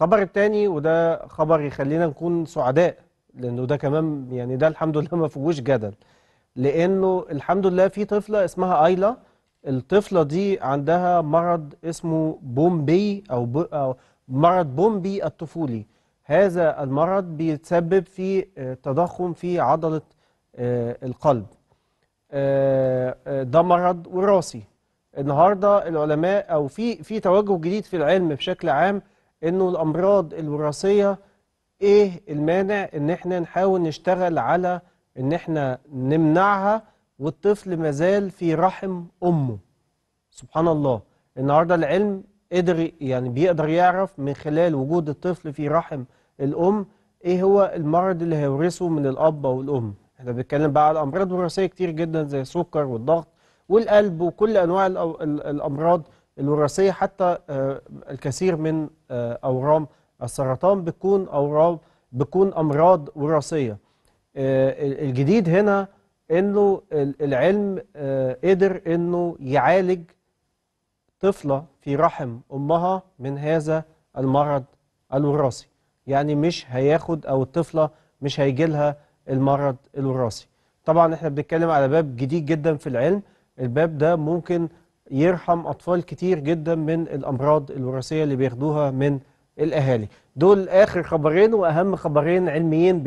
الخبر الثاني وده خبر يخلينا نكون سعداء لانه ده كمان يعني ده الحمد لله ما فيهوش جدل لانه الحمد لله في طفله اسمها ايلا الطفله دي عندها مرض اسمه بومبي او, ب... أو مرض بومبي الطفولي هذا المرض بيتسبب في آه، تضخم في عضله آه، القلب آه، ده مرض وراثي النهارده العلماء او في في توجه جديد في العلم بشكل عام انه الامراض الوراثيه ايه المانع ان احنا نحاول نشتغل على ان احنا نمنعها والطفل مازال في رحم امه سبحان الله النهارده العلم قدر يعني بيقدر يعرف من خلال وجود الطفل في رحم الام ايه هو المرض اللي هيورثه من الاب او الام احنا بنتكلم بقى على امراض وراثيه كتير جدا زي السكر والضغط والقلب وكل انواع الامراض الوراثية حتى آه، الكثير من آه، أورام السرطان بتكون أورام بتكون أمراض وراثية آه، الجديد هنا إنه العلم قدر إنه يعالج طفلة في رحم أمها من هذا المرض الوراثي يعني مش هياخد أو الطفلة مش هيجي لها المرض الوراثي طبعا احنا بنتكلم على باب جديد جدا في العلم الباب ده ممكن يرحم أطفال كتير جدا من الأمراض الوراثية اللي بياخدوها من الأهالي دول آخر خبرين وأهم خبرين علميين